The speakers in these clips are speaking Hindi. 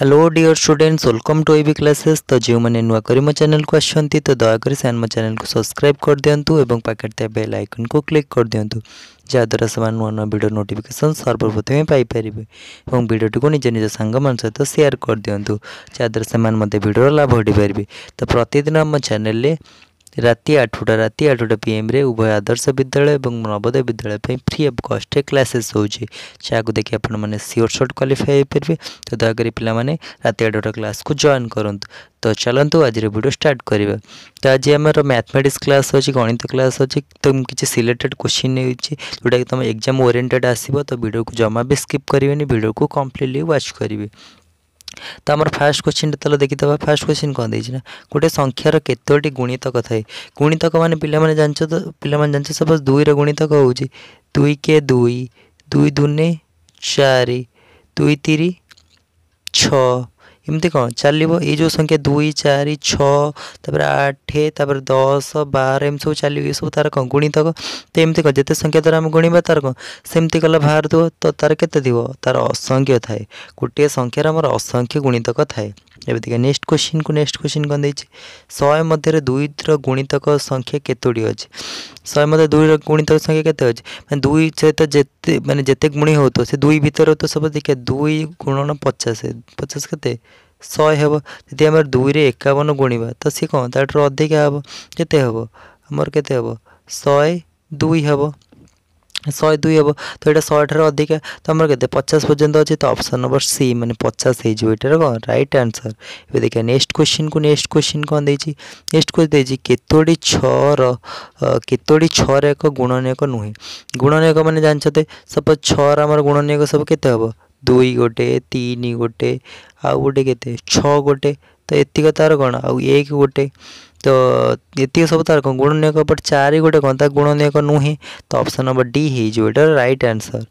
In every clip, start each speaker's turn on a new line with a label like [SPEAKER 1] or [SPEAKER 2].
[SPEAKER 1] hello dear students welcome to A classes तो जो मैंने नुआक मो चेल को आ तो दयाक से मो चेल को सब्सक्राइब कर दिंतु और पाखे बेल आइकन को क्लिक कर दिंतु जहाद्वारा से नुआ नुआ भिड नोटिकेसन सर्वप्रथमे पाइपर और भिडटि को निज निज सांग सहित सेयार कर दिंतु जहाद्वारा से मैं भिडर लाभ उठी पारे तो प्रतिदिन आम चेल ରାତି ଆଠଟା ରାତି ଆଠଟା ପିଏମ୍ରେ ଉଭୟ ଆଦର୍ଶ ବିଦ୍ୟାଳୟ ଏବଂ ନବୋଦୟ ବିଦ୍ୟାଳୟ ପାଇଁ ଫ୍ରି ଅଫ୍ କଷ୍ଟରେ କ୍ଲାସେସ୍ ହେଉଛି ଯାହାକୁ ଦେଖି ଆପଣମାନେ ସିଓର ସଟ୍ କ୍ୱାଲିଫାଏ ହୋଇପାରିବେ ତ ଦୟାକରି ପିଲାମାନେ ରାତି ଆଠଟା କ୍ଲାସ୍କୁ ଜଏନ୍ କରନ୍ତୁ ତ ଚାଲନ୍ତୁ ଆଜିର ଭିଡ଼ିଓ ଷ୍ଟାର୍ଟ କରିବା ତ ଆଜି ଆମର ମ୍ୟାଥମେଟିକ୍ସ କ୍ଲାସ୍ ଅଛି ଗଣିତ କ୍ଲାସ୍ ଅଛି ତ ମୁଁ କିଛି ସିଲେକ୍ଟେଡ଼ କୋଶ୍ଚିନ୍ ନେଉଛି ଯେଉଁଟାକି ତୁମ ଏକ୍ଜାମ୍ ଓରିଏଣ୍ଟେଡ଼ ଆସିବ ତ ଭିଡ଼ିଓକୁ ଜମା ବି ସ୍କିପ୍ କରିବେନି ଭିଡ଼ିଓକୁ କମ୍ପ୍ଲିଟଲି ୱାଚ୍ କରିବେ तो आम फास्ट क्वेश्चन तेल देखीदे फास्ट क्वेश्चन कौन देना गोटे संख्यार केतोटी गुणितक थाए गुणितक मान पाने जान तो पाने जान सपोज दुईर गुणितक हो दुई के दुई दुई दुने चार दुई तीर छः एमि कल्यो जो संख्या दुई चार छ आठ तारप दस बार एम सबै चलि यो सब तार कुणितक तेस्याद्वारा गुण सेमी गल बात थियो तार असङ्ख्य थाहा गोटे संख्यार असङ्ख्य गुणितक थाहा ଏମିତିକା ନେକ୍ସଟ କ୍ୱେଶ୍ଚିନ୍କୁ ନେକ୍ସଟ କ୍ୱେଶ୍ଚିନ୍ କ'ଣ ଦେଇଛି ଶହେ ମଧ୍ୟରେ ଦୁଇର ଗୁଣିତକ ସଂଖ୍ୟା କେତୋଟି ଅଛି ଶହେ ମଧ୍ୟରେ ଦୁଇର ଗୁଣିତକ ସଂଖ୍ୟା କେତେ ଅଛି ମାନେ ଦୁଇ ସହିତ ଯେତେ ମାନେ ଯେତେ ଗୁଣି ହେଉଥିବ ସେ ଦୁଇ ଭିତରେ ହେଉଥିବ ସବୁ ଦେଖିବା ଦୁଇ ଗୁଣନ ପଚାଶ ପଚାଶ କେତେ ଶହେ ହେବ ଯଦି ଆମର ଦୁଇରେ ଏକାବନ ଗୁଣିବା ତ ସିଏ କ'ଣ ତା'ଠାରୁ ଅଧିକା ହେବ କେତେ ହେବ ଆମର କେତେ ହେବ ଶହେ ଦୁଇ ହେବ शहे दुई हम तो यहाँ शहे ठार अधिक तो आम के पचास पर्यटन अच्छे तो अप्सन नंबर सी मैंने पचास होटार कौन रईट आनसर ये देखिए नेक्स्ट क्वेश्चन को नेक्स्ट क्वेश्चन कौन देती नेक्स्ट क्वेश्चन देतोटी छर केतोटी छर एक गुणनयक नुहे गुणनयक मैंने जानते सपोज छर आम गुणनयक सब के दुई गोटे तीन गोटे आउ गोटे के छ गोटे तो ये तार कौन आउ एक गोटे ତ ଏତିକି ସବୁ ତାର କ'ଣ ଗୁଣନୀୟକ ବଟ୍ ଚାରି ଗୋଟେ କ'ଣ ତା ଗୁଣନୀୟକ ନୁହେଁ ତ ଅପସନ୍ ନମ୍ବର ଡି ହେଇଯିବ ଏଇଟାର ରାଇଟ୍ ଆନ୍ସର୍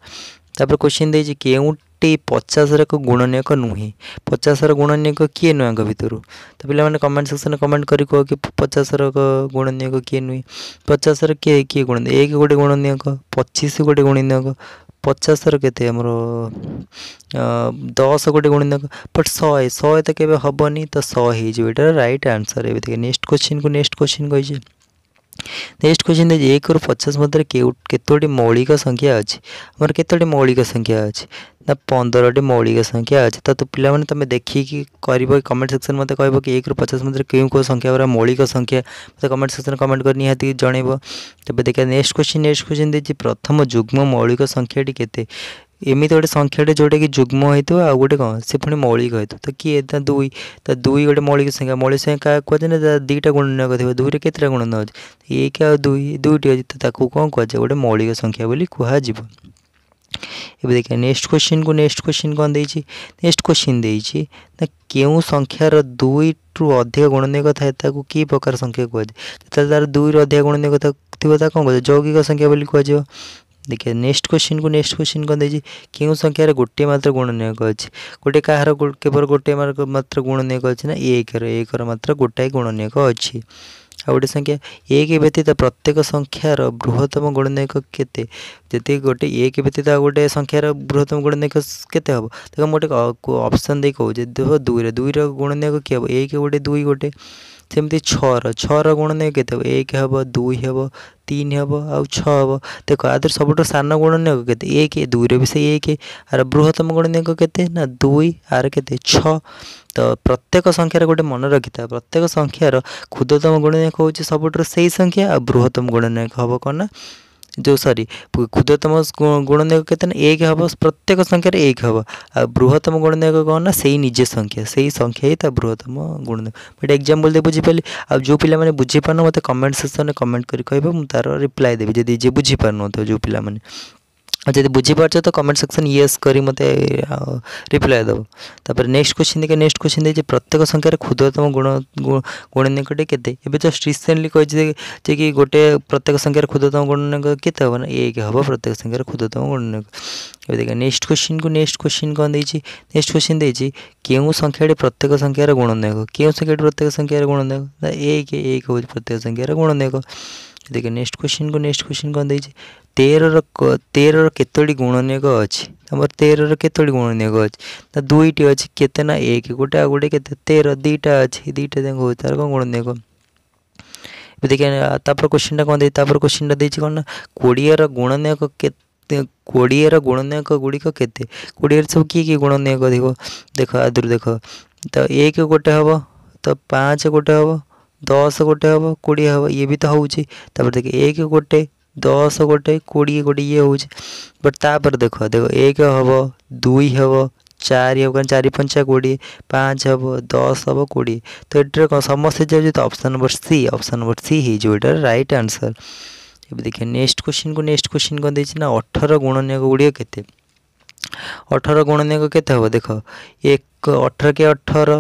[SPEAKER 1] ତାପରେ କୋଶ୍ଚିନ୍ ଦେଇଛି କେଉଁଟି ପଚାଶର ଏକ ଗୁଣନୀୟକ ନୁହେଁ ପଚାଶର ଗୁଣନୀୟକ କିଏ ନୁହେଁ ଆଙ୍କ ଭିତରୁ ତ ପିଲାମାନେ କମେଣ୍ଟ ସେକ୍ସନ୍ରେ କମେଣ୍ଟ କରି କୁହ କି ପଚାଶର ଗୁଣନୀୟକ କିଏ ନୁହେଁ ପଚାଶର କିଏ କିଏ ଗୁଣ ଏକ ଗୋଟେ ଗୁଣନୀୟକ ପଚିଶ ଗୋଟେ ଗୁଣନୀୟକ ପଚାଶର କେତେ ଆମର ଦଶ ଗୋଟେ ଗୁଣିତ ବଟ୍ ଶହେ ଶହେ ତ କେବେ ହେବନି ତ ଶହେ ହେଇଯିବ ଏଇଟାର ରାଇଟ୍ ଆନ୍ସର୍ ଏବେ ଦେଖେ ନେକ୍ସଟ୍ କୋଶ୍ଚିନ୍କୁ ନେକ୍ସଟ୍ କୋଶ୍ଚିନ୍ କହିଛି नेक्स्ट क्वेश्चन दे एक रु पचास मध्य केतोटी मौलिक संख्या अच्छे आमर कतोटी मौलिक संख्या अच्छे ना पंद्रह मौलिक संख्या अच्छे तो पाने तुम देखिए कर कमेंट सेक्शन मत कह कि एक पचास मध्य क्यों कौ संख्या पूरा मौलिक संख्या मतलब कमेंट सेक्शन कमेंट कर निहाती जनइब तेज देखिए नेक्स्ट क्वेश्चन नेक्स्ट क्वेश्चन दे प्रथम जुग्म मौलिक संख्या के एमित गोटे संख्या जोटा कि जुग्म होता है आ गए कौन से पुणी मौलिक होता तो किए दुई तो दुई गोटे मौलिक संख्या मौलिक संख्या क्या कहते हैं दुईटा गुण न कहते दुई रत गुण न एक आई दुईटी अच्छे तो कौन कहुए गोटे मौलिक संख्या कहुव ए देखिए नेक्स्ट क्वेश्चन को नेक्स्ट क्वेश्चन कौन देक्स्ट क्वेश्चन दे के संख्यार दुईट्रु अधिक गुणनीय कथा ताक कि प्रकार संख्या कहुए तार दुई रु अधिक गुणनीय कथ थी कौन कह जौगिक संख्या कह देखिए नेक्स्ट क्वेश्चन को नेक्स्ट क्वेश्चन कौन देखिए क्यों संख्यार गोटे मात्र गुणनीयक अच्छे गोटे कहार केवल गोटे मात्र गुणनीयक अच्छे ना एक एक मात्र गोटाए गुणनीयक अच्छी ଆଉ ଗୋଟେ ସଂଖ୍ୟା ଏକ ବ୍ୟତୀତ ପ୍ରତ୍ୟେକ ସଂଖ୍ୟାର ବୃହତ୍ତମ ଗୁଣନାୟକ କେତେ ଯେତିକି ଗୋଟେ ଏକ ବ୍ୟତୀତ ଆଉ ଗୋଟେ ସଂଖ୍ୟାର ବୃହତ୍ତମ ଗୁଣନାୟକ କେତେ ହେବ ତାକୁ ମୁଁ ଗୋଟେ ଅପସନ୍ ଦେଇ କହୁଛି ଦେଖ ଦୁଇରେ ଦୁଇର ଗୁଣନାୟକ କିଏ ହେବ ଏକ ଗୋଟେ ଦୁଇ ଗୋଟେ ସେମିତି ଛଅର ଛଅର ଗୁଣ ନେଇ କେତେ ହେବ ଏକ ହେବ ଦୁଇ ହେବ ତିନି ହେବ ଆଉ ଛଅ ହେବ ଦେଖ ଆଦରେ ସବୁଠୁ ସାନ ଗୁଣ ନେଇ କେତେ ଏକ ଦୁଇରେ ବି ସେ ଏକ ଆର ବୃହତ୍ତମ ଗୁଣ ନେଇ କେତେ ନା ଦୁଇ ଆର କେତେ ଛଅ ତ ପ୍ରତ୍ୟେକ ସଂଖ୍ୟାର ଗୋଟେ ମନେ ରଖିଥାଏ ପ୍ରତ୍ୟେକ ସଂଖ୍ୟାର କ୍ଷୁଦ୍ରତମ ଗୁଣ ନେଇ ହେଉଛି ସବୁଠାରୁ ସେଇ ସଂଖ୍ୟା ଆଉ ବୃହତ୍ତମ ଗୁଣ ନେଇ ହେବ କ'ଣ ନା ଯେଉଁ ସରି କ୍ଷୁଦ୍ରତମ ଗୁଣନିୟୋଗ କେତେ ନା ଏକ ହେବ ପ୍ରତ୍ୟେକ ସଂଖ୍ୟାରେ ଏକ ହେବ ଆଉ ବୃହତ୍ତମ ଗୁଣନିୟୋଗ କ'ଣ ନା ସେଇ ନିଜ ସଂଖ୍ୟା ସେଇ ସଂଖ୍ୟା ହିଁ ତା ବୃହତ୍ତମ ଗୁଣନିୟୋଗ ଗୋଟେ ଏକ୍ଜାମ୍ପଲ୍ ଦେଇ ବୁଝିପାରିଲି ଆଉ ଯେଉଁ ପିଲାମାନେ ବୁଝିପାରୁନ ମୋତେ କମେଣ୍ଟ ସେକ୍ସନ୍ରେ କମେଣ୍ଟ କରି କହିବେ ମୁଁ ତା'ର ରିପ୍ଲାଏ ଦେବି ଯଦି ଯିଏ ବୁଝିପାରୁନଥିବ ଯେଉଁ ପିଲାମାନେ અજોદી બુજી પડછે તો કમેન્ટ સેક્શન યસ કરી મતે રિપ્લાય દો તાપર નેક્સ્ટ ક્વેશ્ચન દે નેક્સ્ટ ક્વેશ્ચન દે જે પ્રત્યેક સંખ્યા રે ખુદતમ ગુણ ગુણનક કીતે એબે તો સ્ટ્રીટલી કહી છે કે ગોટે પ્રત્યેક સંખ્યા રે ખુદતમ ગુણનક કીતે હોને એક હે હો પ્રત્યેક સંખ્યા રે ખુદતમ ગુણનક એ દેખ નેક્સ્ટ ક્વેશ્ચન કો નેક્સ્ટ ક્વેશ્ચન કર દેચી નેક્સ્ટ ક્વેશ્ચન દેચી કે ઓ સંખ્ય રે પ્રત્યેક સંખ્યા રે ગુણનક કે ઓ સંખ્ય રે પ્રત્યેક સંખ્યા રે ગુણનક ના એક હે એક હો પ્રત્યેક સંખ્યા રે ગુણનક देखिए नेक्स्ट क्वेश्चन को नेक्स्ट क्वेश्चन कौन देखिए तेरर तेरर केतोटी गुणनियोग अच्छी आमर तेरर केतोटी गुणनियोग अच्छी ना दुईटी अच्छी केते ना एक गोटे आ गोटे केते तेर दुईटा अच्छी दुईटा जाक हो तार कौन गुणनियोग देखिए तापर क्वेश्चनटा कौन तापर क्वेश्चनटा देखिए कौन ना कोड़ीर गुणनियोग কোড়িয়ের গুণনীয়ক গুড়িক কেতে কোড়িয়ের সব কি কি গুণনীয়ক দেখ দেখ আদর দেখ তো এক গোটে হব তো পাঁচ গোটে হব दस गोटे हम कोड़े हम ये भी तो हूँ तप देख एक गोटे दस गोटे कोड़े गोटे ये हूँ बट तापर देख देख एक हम दुई हम चार हम कहीं चार पंचा कोड़े पाँच हम दस हम कोड़े तो ये समस्ते तो option number C option number C हो रईट आनसर ये देखिए नेक्स्ट क्वेश्चन को नेक्स्ट क्वेश्चन कौन देना अठर गुणनीयक गुड़ के अठर गुणनीयक के देख एक अठर के अठर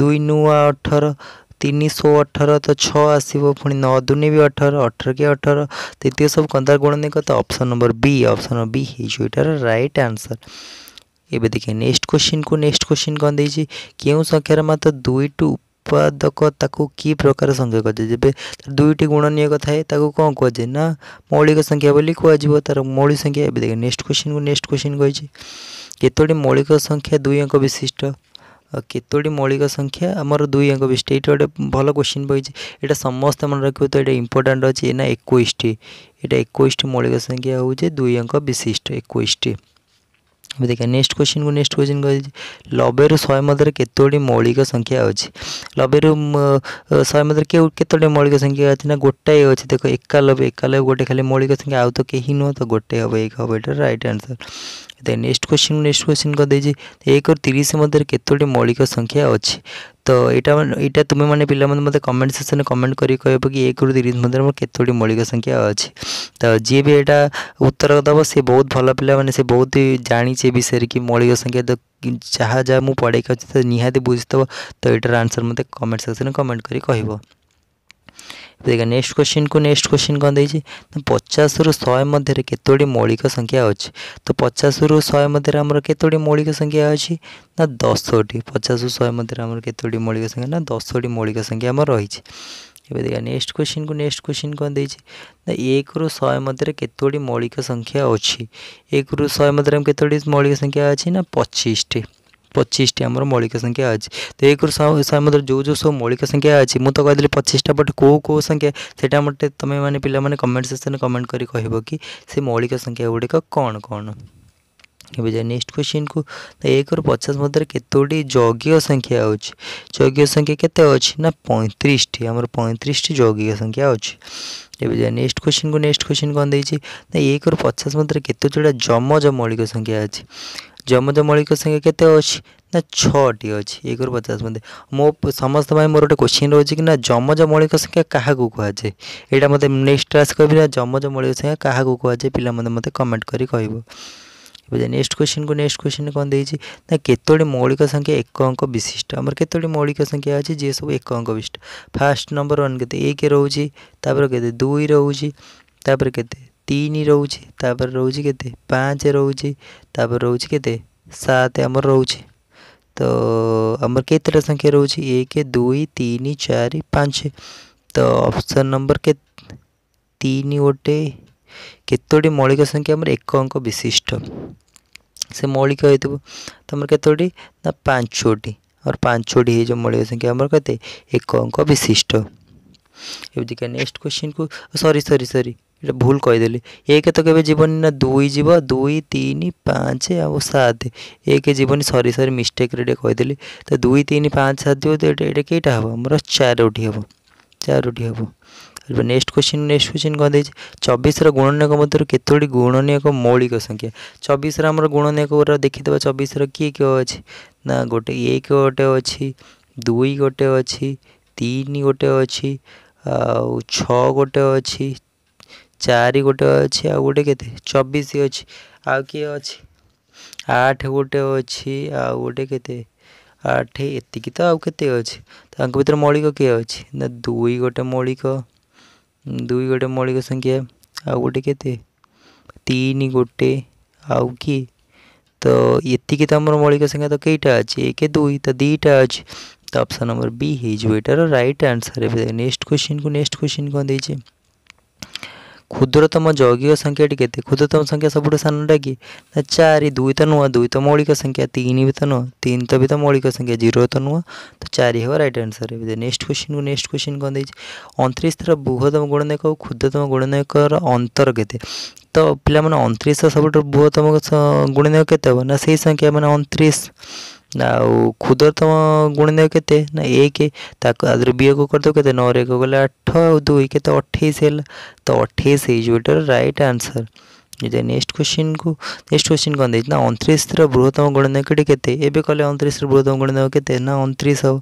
[SPEAKER 1] दुई नुआ अठर ତିନିଶହ ଅଠର ତ ଛଅ ଆସିବ ପୁଣି ନଅ ଦୁନି ବି ଅଠର ଅଠର କି ଅଠର ତୃତୀୟ ସବୁ କନ୍ଦାର ଗୁଣନିକ ତ option number B option number B ହେଇଯିବ ଏଇଟାର ରାଇଟ୍ ଆନ୍ସର୍ ଏବେ ଦେଖିବା ନେକ୍ସଟ କୋଶ୍ଚିନ୍କୁ ନେକ୍ସଟ କୋଶ୍ଚିନ୍ କ'ଣ ଦେଇଛି କେଉଁ ସଂଖ୍ୟାର ମାତ୍ର ଦୁଇଟି ଉତ୍ପାଦକ ତାକୁ କି ପ୍ରକାର ସଂଖ୍ୟା କୁହାଯାଏ ଯେବେ ଦୁଇଟି ଗୁଣନୀୟକ ଥାଏ ତାକୁ କ'ଣ କୁହାଯାଏ ନା ମୌଳିକ ସଂଖ୍ୟା ବୋଲି କୁହାଯିବ ତା'ର ମୌଳିକ ସଂଖ୍ୟା ଏବେ ଦେଖ ନେକ୍ସଟ କୋଶ୍ଚିନ୍କୁ ନେକ୍ସଟ କୋଶ୍ଚିନ୍ କହିଛି କେତୋଟି ମୌଳିକ ସଂଖ୍ୟା ଦୁଇ ଅଙ୍କ ବିଶିଷ୍ଟ କେତୋଟି ମୌଳିକ ସଂଖ୍ୟା ଆମର ଦୁଇ ଅଙ୍କ ବିଶିଷ୍ଟ ଏଇଟା ଗୋଟେ ଭଲ କୋଶ୍ଚିନ୍ ପଡ଼ିଛି ଏଇଟା ସମସ୍ତେ ମନେ ରଖିବେ ତ ଏଇଟା ଇମ୍ପୋର୍ଟାଣ୍ଟ ଅଛି ନା ଏକୋଇଶଟି ଏଇଟା ଏକୋଇଶଟି ମୌଳିକ ସଂଖ୍ୟା ହେଉଛି ଦୁଇ ଅଙ୍କ ବିଶିଷ୍ଟ ଏକୋଇଶଟି ଏବେ ଦେଖିବା ନେକ୍ସଟ କୋଶ୍ଚିନ୍କୁ ନେକ୍ସଟ କୋଶ୍ଚିନ୍ କହିଛି ଲବେରୁ ଶହେ ମଧ୍ୟରେ କେତୋଟି ମୌଳିକ ସଂଖ୍ୟା ଅଛି ଲବେରୁ ଶହେ ମଧ୍ୟରେ କେଉଁ କେତୋଟି ମୌଳିକ ସଂଖ୍ୟା ଅଛି ନା ଗୋଟାଏ ଅଛି ଦେଖ ଏକାଲବେ ଏକାଲବେ ଗୋଟେ ଖାଲି ମୌଳିକ ସଂଖ୍ୟା ଆଉ ତ କେହି ନୁହଁ ତ ଗୋଟେ ହେବ ଏକ ହେବ ଏଇଟା ରାଇଟ୍ ଆନ୍ସର୍ ଦେ ନେକ୍ସଟ କ୍ୱେଶ୍ଚିନ୍ ନେକ୍ସଟ କ୍ୱେଶ୍ଚିନ୍ କରିଦେଇଛି ଏକରୁ ତିରିଶ ମଧ୍ୟରେ କେତୋଟି ମୌଳିକ ସଂଖ୍ୟା ଅଛି ତ ଏଇଟା ଏଇଟା ତୁମେମାନେ ପିଲାମାନେ ମୋତେ କମେଣ୍ଟ ସେକ୍ସନ୍ରେ କମେଣ୍ଟ କରି କହିବ କି ଏକରୁ ତିରିଶ ମଧ୍ୟରେ ମୋର କେତୋଟି ମୌଳିକ ସଂଖ୍ୟା ଅଛି ତ ଯିଏ ବି ଏଇଟା ଉତ୍ତର ଦେବ ସେ ବହୁତ ଭଲ ପିଲାମାନେ ସେ ବହୁତ ଜାଣିଛି ଏ ବିଷୟରେ କି ମୌଳିକ ସଂଖ୍ୟା ତ ଯାହା ଯାହା ମୁଁ ପଢ଼େଇକି ଅଛି ତ ନିହାତି ବୁଝିଦେବ ତ ଏଇଟାର ଆନ୍ସର୍ ମୋତେ କମେଣ୍ଟ ସେକ୍ସନ୍ରେ କମେଣ୍ଟ କରି କହିବ देखा नेक्स्ट क्वेश्चन को नेक्स्ट क्वेश्चन कौन दे पचास रु शहे मध्य केतोटी मौलिक संख्या अच्छे तो पचास रु शहे मध्य आमर मौलिक संख्या अच्छी ना दसटी पचास रु शहे मध्य आमर मौलिक संख्या ना दसटी मौलिक संख्या आम रही ଏବେ ଦେଖିବା ନେକ୍ସଟ नेक्स्ट क्वेश्चन କ୍ୱେଶ୍ଚିନ୍ କ'ଣ ଦେଇଛି ନା ଏକରୁ ଶହେ ମଧ୍ୟରେ मौलिक संख्या ସଂଖ୍ୟା एक रु ଶହେ ମଧ୍ୟରେ କେତୋଟି ମୌଳିକ ସଂଖ୍ୟା ଅଛି ନା ପଚିଶଟି पचिशटी आम मौलिक संख्या अच्छी तो एक मतलब जो जो सब मौलिक संख्या अच्छी मुझे कहीदी पचिशा बट कौ कौ संख्या से मत तुम मैंने पे कमेंट में कमेंट कर मौलिक संख्या गुड़िक कौन कौन नेक्स्ट क्वेश्चन को तो एक रु पचास मध्य कतोटी जगीय संख्या अच्छे जगीय संख्या के पैंतीस पैंतीस पैंतीसटी संख्या अच्छे नेक्स्ट क्वेश्चन को नेक्स्ट क्वेश्चन कौन दे एक रु पचास मध्य कतोटा जमज मौलिक संख्या अच्छी ଜମଜ ମୌଳିକ ସଂଖ୍ୟା କେତେ ଅଛି ନା ଛଅଟି ଅଛି ଏକରୁ ପଚାଶ ମଧ୍ୟ ମୋ ସମସ୍ତ ପାଇଁ ମୋର ଗୋଟେ କୋଶ୍ଚିନ୍ ରହୁଛି କି ନା ଯମଜ ମୌଳିକ ସଂଖ୍ୟା କାହାକୁ କୁହାଯାଏ ଏଇଟା ମୋତେ ନେକ୍ସଟ କ୍ଲାସ୍ କହିବି ନା ଯମଜ ମୌଳିକ ସଂଖ୍ୟା କାହାକୁ କୁହାଯାଏ ପିଲାମାନେ ମୋତେ କମେଣ୍ଟ କରି କହିବ ଏବେ ନେକ୍ସଟ କୋଶ୍ଚିନ୍କୁ ନେକ୍ସଟ କୋଶ୍ଚିନ୍ କ'ଣ ଦେଇଛି ନା କେତୋଟି ମୌଳିକ ସଂଖ୍ୟା ଏକ ଅଙ୍କ ବିଶିଷ୍ଟ ଆମର କେତୋଟି ମୌଳିକ ସଂଖ୍ୟା ଅଛି ଯିଏ ସବୁ ଏକ ଅଙ୍କ ବିଶିଷ୍ଟ ଫାର୍ଷ୍ଟ ନମ୍ବର ୱାନ୍ କେତେ ଏକ ରହୁଛି ତାପରେ କେତେ ଦୁଇ ରହୁଛି ତାପରେ କେତେ तीन रोज रोज के पाँच रोज रोज केत आम रोज तो आम कत संख्या रोज एक दुई तीन चार पाँच तो ऑप्शन नंबर के तीन गोटे कतोटी मौलिक संख्या आम एक अंक विशिष्ट से मौलिक हो तुम कतोटी ना पांचोटी और पांचटी है जो मौलिक संख्या आम कते एक अंक विशिष्ट ये नेक्स्ट क्वेश्चन को सॉरी सॉरी सॉरी এটা ଭୁଲ କହିଦେଲି ଏକ ତ କେବେ ଯିବନି ନା ଦୁଇ ଯିବ ଦୁଇ ତିନି ପାଞ୍ଚ ଆଉ ସାତ ଏକ ଯିବନି ସରି ସରି ମିଷ୍ଟେକ୍ରେ ଟିକେ କହିଦେଲି ତ ଦୁଇ ତିନି ପାଞ୍ଚ ସାତ ଯିବ ତ ଏଇଟା ଏଇଟା କେଇଟା ହେବ ଆମର ଚାରୋଟି ହେବ ଚାରୋଟି ହେବ এবার নেক্সট কোশ্চিন নেক্সট কোশ্চিন কম দিয়েছে চবিশর গুণনীয়ক মধ্যে কতটি গুণনীয়ক মৌলিক সংখ্যা চবিশর আমার গুণনীয়ক গুড়া দেখিদেবা চবিশর কি কেউ অছি না গোটে এক গোটে অছি দুই গোটে অছি তিন গোটে অছি আউ ছ গোটে অছি ଚାରି ଗୋଟେ ଅଛି ଆଉ ଗୋଟେ କେତେ ଚବିଶ ଅଛି ଆଉ କିଏ ଅଛି ଆଠ ଗୋଟେ ଅଛି ଆଉ ଗୋଟେ କେତେ ଆଠ ଏତିକି ତ ଆଉ କେତେ ଅଛି ତାଙ୍କ ଭିତରେ ମୌଳିକ କିଏ ଅଛି ନା ଦୁଇ ଗୋଟେ ମୌଳିକ ଦୁଇ ଗୋଟେ ମୌଳିକ ସଂଖ୍ୟା ଆଉ ଗୋଟେ କେତେ ତିନି ଗୋଟେ ଆଉ କିଏ ତ ଏତିକି ତ ଆମର ମୌଳିକ ସଂଖ୍ୟା ତ କେଇଟା ଅଛି ଏକ ଦୁଇ ତ ଦୁଇଟା ଅଛି ତ ଅପସନ୍ ନମ୍ବର ବି ହେଇଯିବ ଏଟାର ରାଇଟ୍ ଆନ୍ସର୍ ଏବେ ନେକ୍ସଟ କ୍ୱେଶ୍ଚିନ୍କୁ ନେକ୍ସଟ କ୍ୱେଶ୍ଚିନ୍ କ'ଣ ଦେଇଛି क्षुद्रतम जौगिक संख्या के क्षुद्रतम संख्या सब सानटा कि चार दुई तो नुआ दुई तो मौलिक संख्या तीन भी तो नुआ तीन तो भी तो मौलिक संख्या जीरो तो नुआ तो चार हे रईट आनसर नेक्स्ट क्वेश्चन को नेक्स्ट क्वेश्चन कौन देती अंतरीश थर बृहतम गुणनायक और क्षुद्रतम गुणनायक अंतर के तो पे अंतरीश सब बृहतम गुणनायक के ना से संख्या मैंने अंतरीश ଆଉ ତମ ଗୁଣିଦେୟ କେତେ ନା ଏକ ତାକୁ ଆଦରେ ବିୟୋଗ କରିଦେବ କେତେ ନଅରେ ଏକ ଗଲେ ଆଠ ଆଉ ଦୁଇ କେତେ ଅଠେଇଶ ହେଲା ତ ଅଠେଇଶ ହେଇଯିବ ଏଟାର ରାଇଟ୍ ଆନ୍ସର୍ ଯଦି ନେକ୍ସଟ କୋଶ୍ଚିନ୍କୁ ନେକ୍ସଟ କୋଶ୍ଚିନ୍ କ'ଣ ଦେଇଛି ନା ଅଣତିରିଶର ବୃହତ୍ତମ ଗୁଣିଦେୟ କେତେ ଏବେ କଲେ ଅଣତିରିଶର ବୃହତ୍ତମ ଗୁଣିଦେୟ କେତେ ନା ଅଣତିରିଶ ହେବ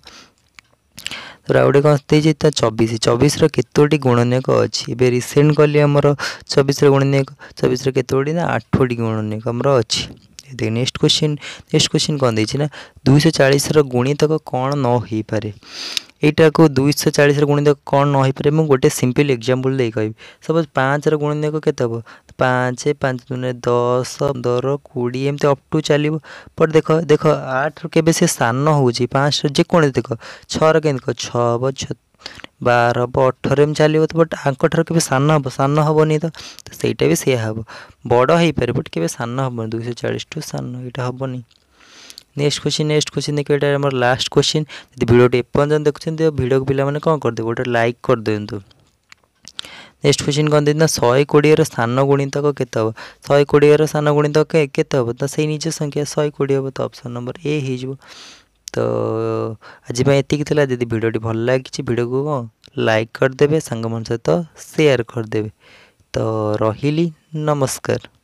[SPEAKER 1] ତାପରେ ଆଉ ଗୋଟେ କ'ଣ ଦେଇଛି ତା ଚବିଶ ଚବିଶର କେତୋଟି ଗୁଣନିୟକ ଅଛି ଏବେ ରିସେଣ୍ଟ କଲି ଆମର ଚବିଶର ଗୁଣନିୟକ ଚବିଶର କେତୋଟି ନା ଆଠଟି ଗୁଣନିୟକ ଆମର ଅଛି ଦେଇଦେବି ନେକ୍ସଟ କ୍ୱେଶ୍ଚିନ୍ ନେକ୍ସଟ କ୍ୱେଶ୍ଚିନ୍ କ'ଣ ଦେଇଛି ନା ଦୁଇଶହ ଚାଳିଶର ଗୁଣିତକ କ'ଣ ନ ହୋଇପାରେ ଏଇଟାକୁ ଦୁଇଶହ ଚାଳିଶର ଗୁଣିତକ କ'ଣ ନ ହୋଇପାରେ ମୁଁ ଗୋଟେ ସିମ୍ପଲ୍ ଏକ୍ଜାମ୍ପଲ୍ ଦେଇ କହିବି ସପୋଜ୍ ପାଞ୍ଚର ଗୁଣିତକ କେତେ ହେବ ପାଞ୍ଚ ପାଞ୍ଚ ଦୁନିଆ ଦଶ ପନ୍ଦର କୋଡ଼ିଏ ଏମିତି ଅପ୍ ଟୁ ଚାଲିବ ବଟ୍ ଦେଖ ଦେଖ ଆଠରୁ କେବେ ସେ ସାନ ହେଉଛି ପାଞ୍ଚର ଯେକୌଣସି ଦେଖ ଛଅର କେମିତି କହ ଛଅ ହେବ ବାର ହେବ ଅଠର ଏମିତି ଚାଲିବ ତ ବଟ୍ ଆଙ୍କଠାରୁ କେବେ ସାନ ହେବ ସାନ ହେବନି ତ ସେଇଟା ବି ସେଇଆ ହେବ ବଡ଼ ହେଇପାରିବ ବଟ୍ କେବେ ସାନ ହେବନି ଦୁଇଶହ ଚାଳିଶଠୁ ସାନ ଏଇଟା ହେବନି ନେକ୍ସଟ କୋଶ୍ଚିନ୍ ନେକ୍ସଟ କୋଶ୍ଚିନ୍ ଦେଖିବେ ଏଇଟା ଆମର ଲାଷ୍ଟ କୋଶ୍ଚିନ୍ ଯଦି ଭିଡ଼ିଓଟି ଏପର୍ଯ୍ୟନ୍ତ ଦେଖୁଛନ୍ତି ଭିଡ଼ିଓକୁ ପିଲାମାନେ କ'ଣ କରିଦେବେ ଗୋଟେ ଲାଇକ୍ କରିଦିଅନ୍ତୁ ନେକ୍ସଟ କୋଶ୍ଚିନ୍ କ'ଣ ଦେଇଥିଲା ଶହେ କୋଡ଼ିଏର ସାନ ଗୁଣିତକ କେତେ ହେବ ଶହେ କୋଡ଼ିଏର ସାନ ଗୁଣିତକ କେତେ ହେବ ତ ସେଇ ନିଜ ସଂଖ୍ୟା ଶହେ କୋଡ଼ିଏ ହେବ ତ ଅପସନ୍ ନମ୍ବର ଏ ହେଇଯିବ ଆଜି ପାଇଁ ଏତିକି ଥିଲା ଯଦି ଭିଡ଼ିଓଟି ଭଲ ଲାଗିଛି ଭିଡ଼ିଓକୁ କ'ଣ ଲାଇକ୍ କରିଦେବେ ସାଙ୍ଗମାନଙ୍କ ସହିତ ସେୟାର କରିଦେବେ ତ ରହିଲି ନମସ୍କାର